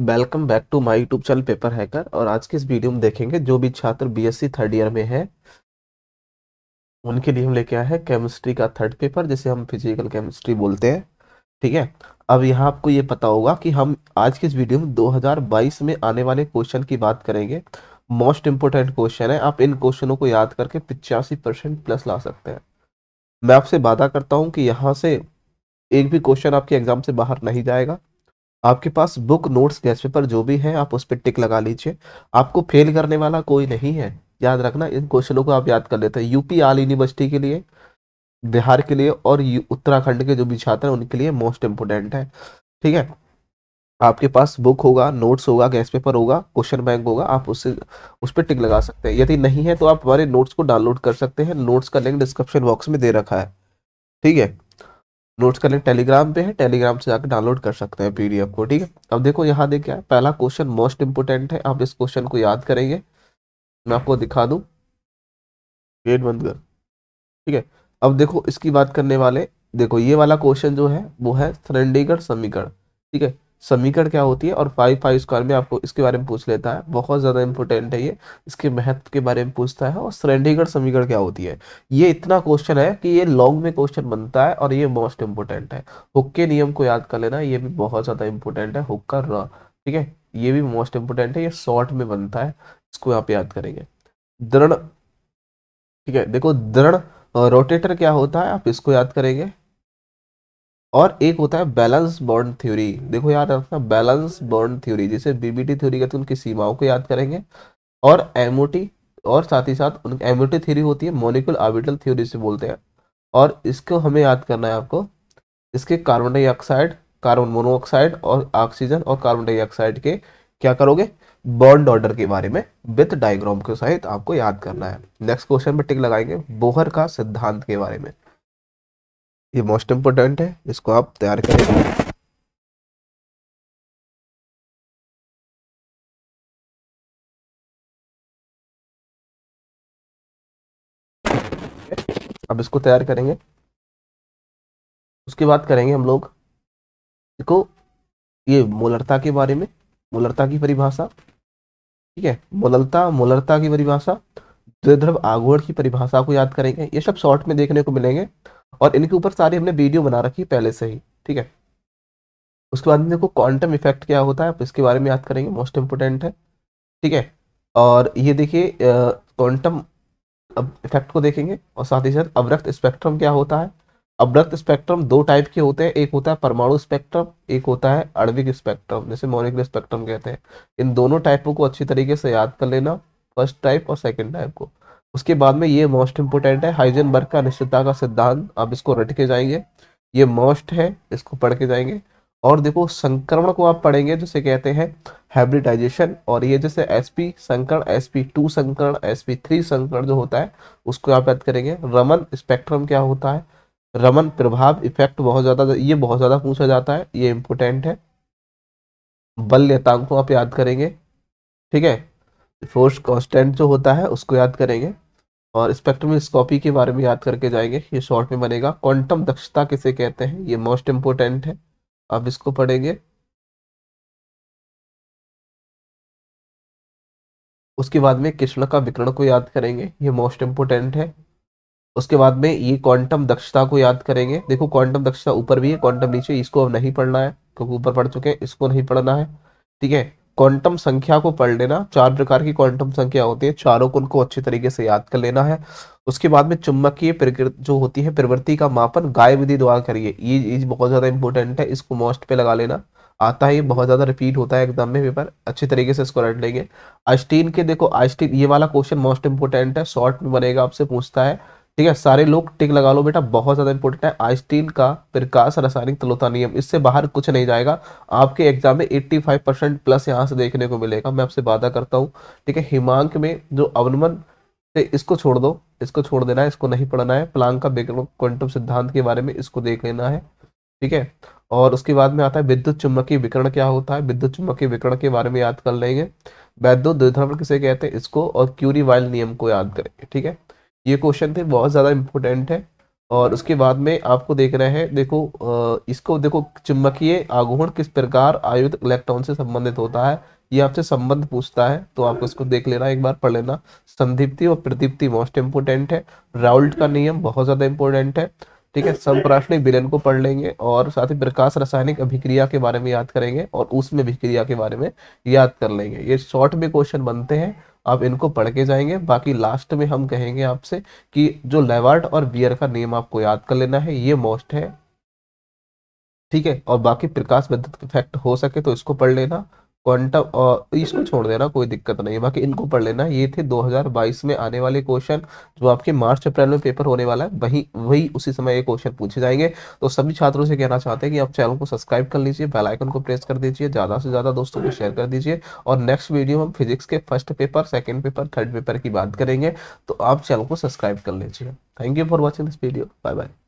welcome back to my YouTube channel paper hacker और आज के इस वीडियो में देखेंगे जो भी छात्र बीएससी थर्ड ईयर में है उनके लिए हम लेके आए हैं केमिस्ट्री का थर्ड पेपर जिसे हम फिजिकल केमिस्ट्री बोलते हैं ठीक है अब यहाँ आपको ये पता होगा कि हम आज के इस वीडियो में 2022 में आने वाले क्वेश्चन की बात करेंगे मोस्ट इम्पोर्टेंट क्वेश्चन है आप इन क्वेश्चनों को याद करके पिचासी प्लस ला सकते हैं मैं आपसे वादा करता हूँ कि यहाँ से एक भी क्वेश्चन आपके एग्जाम से बाहर नहीं जाएगा आपके पास बुक नोट्स गैस पेपर जो भी है आप उस पर टिक लगा लीजिए आपको फेल करने वाला कोई नहीं है याद रखना इन क्वेश्चनों को आप याद कर लेते हैं यूपी आल यूनिवर्सिटी के लिए बिहार के लिए और उत्तराखंड के जो भी छात्र हैं उनके लिए मोस्ट इम्पोर्टेंट है ठीक है आपके पास बुक होगा नोट्स होगा गैस पेपर होगा क्वेश्चन बैंक होगा आप उससे उस पर टिक लगा सकते हैं यदि नहीं है तो आप हमारे नोट्स को डाउनलोड कर सकते हैं नोट्स का लिंक डिस्क्रिप्शन बॉक्स में दे रखा है ठीक है नोट्स कर लें टेलीग्राम पे है टेलीग्राम से जाकर डाउनलोड कर सकते हैं पीडीएफ को ठीक है अब देखो यहाँ देखिए है पहला क्वेश्चन मोस्ट इम्पोर्टेंट है आप इस क्वेश्चन को याद करेंगे मैं आपको दिखा दूँ गेट बंद कर ठीक है अब देखो इसकी बात करने वाले देखो ये वाला क्वेश्चन जो है वो है श्रेणीगढ़ समीकरण ठीक है समीकरण क्या होती है और फाइव फाइव स्क्वायर में आपको इसके बारे में पूछ लेता है बहुत ज़्यादा इंपॉर्टेंट है ये इसके महत्व के बारे में पूछता है और श्रेणीगढ़ समीकरण क्या होती है ये इतना क्वेश्चन है कि ये लॉन्ग में क्वेश्चन बनता है और ये मोस्ट इम्पोर्टेंट है हुक के नियम को याद कर लेना ये भी बहुत ज़्यादा इंपॉर्टेंट है हुक का र ठीक है ये भी मोस्ट इंपोर्टेंट है ये शॉर्ट में बनता है इसको आप याद करेंगे दृढ़ ठीक है देखो दृढ़ रोटेटर क्या होता है आप इसको याद करेंगे और एक होता है बैलेंस बॉन्ड थ्योरी देखो याद रखना बैलेंस बॉन्ड थ्योरी जिसे बीबीटी थ्योरी कहते हैं उनकी सीमाओं को याद करेंगे और एमओटी और साथ ही साथ उनकी एमओटी थ्योरी होती है मोनिकुल आर्बिटल थ्योरी से बोलते हैं और इसको हमें याद करना है आपको इसके कार्बन डाइऑक्साइड कार्बन मोनोऑक्साइड और ऑक्सीजन और कार्बन डाइऑक्साइड के क्या करोगे बॉन्ड ऑर्डर के बारे में विथ डायग्राम के सहित आपको याद करना है नेक्स्ट क्वेश्चन पर टिक लगाएंगे बोहर का सिद्धांत के बारे में ये मोस्ट इम्पोर्टेंट है इसको आप तैयार करें अब इसको तैयार करेंगे उसके बाद करेंगे हम लोग देखो ये मोलरता के बारे में मोलरता की परिभाषा ठीक है मोललता मोलरता की परिभाषा द्विध्रव आगोड़ की परिभाषा को याद करेंगे ये सब शॉर्ट में देखने को मिलेंगे और इनके ऊपर सारी हमने वीडियो बना रखी है पहले से ही ठीक है उसके बाद देखो क्वांटम इफेक्ट क्या होता है आप इसके बारे में याद करेंगे मोस्ट इम्पोर्टेंट है ठीक है और ये देखिए क्वांटम इफेक्ट को देखेंगे और साथ ही साथ अवरक्त स्पेक्ट्रम क्या होता है अवरक्त स्पेक्ट्रम दो टाइप के होते हैं एक होता है परमाणु स्पेक्ट्रम एक होता है अड़विक स्पेक्ट्रम जैसे मोलिकुलर स्पेक्ट्रम कहते हैं इन दोनों टाइपों को अच्छी तरीके से याद कर लेना फर्स्ट टाइप और सेकेंड टाइप को उसके बाद में ये मोस्ट इंपोर्टेंट है हाइजनबर्ग का निश्चितता का सिद्धांत आप इसको रट के जाएंगे ये मोस्ट है इसको पढ़ के जाएंगे और देखो संक्रमण को आप पढ़ेंगे जिसे कहते हैं हाइब्रिडाइजेशन और ये जैसे एस पी संकरण एस पी टू संकरण एस पी थ्री संकरण जो होता है उसको आप याद करेंगे रमन स्पेक्ट्रम क्या होता है रमन प्रभाव इफेक्ट बहुत ज़्यादा ये बहुत ज़्यादा पूछा जाता है ये इम्पोर्टेंट है बल को आप याद करेंगे ठीक है फोर्स कॉन्स्टेंट जो होता है उसको याद करेंगे और स्पेक्ट्रोस्कोपी के बारे में याद करके जाएंगे ये शॉर्ट में बनेगा क्वांटम दक्षता किसे कहते हैं ये मोस्ट इम्पोर्टेंट है आप इसको पढ़ेंगे उसके बाद में कृष्ण का विकरण को याद करेंगे ये मोस्ट इम्पोर्टेंट है उसके बाद में ये क्वांटम दक्षता को याद करेंगे देखो क्वांटम दक्षता ऊपर भी है क्वांटम नीचे इसको अब नहीं पढ़ना है क्योंकि ऊपर पढ़ चुके हैं इसको नहीं पढ़ना है ठीक है क्वांटम संख्या को पढ़ लेना चार प्रकार की क्वांटम संख्या होती है चारों को उनको अच्छे तरीके से याद कर लेना है उसके बाद में चुम्बकीय प्रकृति जो होती है प्रवृत्ति का मापन गाय विधि द्वारा करिए ये चीज बहुत ज़्यादा इंपॉर्टेंट है इसको मोस्ट पे लगा लेना आता है ये बहुत ज़्यादा रिपीट होता है एग्जाम में पेपर अच्छे तरीके से इसको रट लेंगे आइस्टीन के देखो आइस्टीन ये वाला क्वेश्चन मोस्ट इंपोर्टेंट है शॉर्ट में बनेगा आपसे पूछता है ठीक है सारे लोग टिक लगा लो बेटा बहुत ज़्यादा इंपॉर्टेंट है आइस्टीन का प्रकाश रासायनिक तलोता नियम इससे बाहर कुछ नहीं जाएगा आपके एग्जाम में 85 परसेंट प्लस यहाँ से देखने को मिलेगा मैं आपसे वादा करता हूँ ठीक है हिमांक में जो अवनमन से इसको छोड़ दो इसको छोड़ देना है इसको नहीं पढ़ना है प्लांग का क्वांटम सिद्धांत के बारे में इसको देख लेना है ठीक है और उसके बाद में आता है विद्युत चुम्बकीय विकरण क्या होता है विद्युत चुम्बकीय विकरण के बारे में याद कर लेंगे वैद्युत किसे कहते हैं इसको और क्यूरी वायल नियम को याद करेंगे ठीक है ये क्वेश्चन थे बहुत ज़्यादा इम्पोर्टेंट है और उसके बाद में आपको देख रहे हैं देखो इसको देखो चुम्बकीय आगोहण किस प्रकार आयुत इलेक्ट्रॉन से संबंधित होता है ये आपसे संबंध पूछता है तो आपको इसको देख लेना एक बार पढ़ लेना संदिप्ति और प्रदीप्ति मोस्ट इम्पोर्टेंट है राउल्ट का नियम बहुत ज़्यादा इम्पोर्टेंट है ठीक है संप्राशनिक विलयन को पढ़ लेंगे और साथ ही प्रकाश रासायनिक अभिक्रिया के बारे में याद करेंगे और उसमें अभिक्रिया के बारे में याद कर लेंगे ये शॉर्ट में क्वेश्चन बनते हैं आप इनको पढ़ के जाएंगे बाकी लास्ट में हम कहेंगे आपसे कि जो लेवार्ट और बियर का नेम आपको याद कर लेना है ये मोस्ट है ठीक है और बाकी प्रकाश विद्युत इफेक्ट हो सके तो इसको पढ़ लेना क्वांटम इसको छोड़ देना कोई दिक्कत नहीं है बाकी इनको पढ़ लेना ये थे 2022 में आने वाले क्वेश्चन जो आपके मार्च अप्रैल में पेपर होने वाला है वही वही उसी समय ये क्वेश्चन पूछे जाएंगे तो सभी छात्रों से कहना चाहते हैं कि आप चैनल को सब्सक्राइब कर लीजिए बेल आइकन को प्रेस कर दीजिए ज़्यादा से ज़्यादा दोस्तों को शेयर कर दीजिए और नेक्स्ट वीडियो हम फिजिक्स के first paper second paper third paper की बात करेंगे तो आप चैनल को सब्सक्राइब कर लीजिए thank you for watching this video bye bye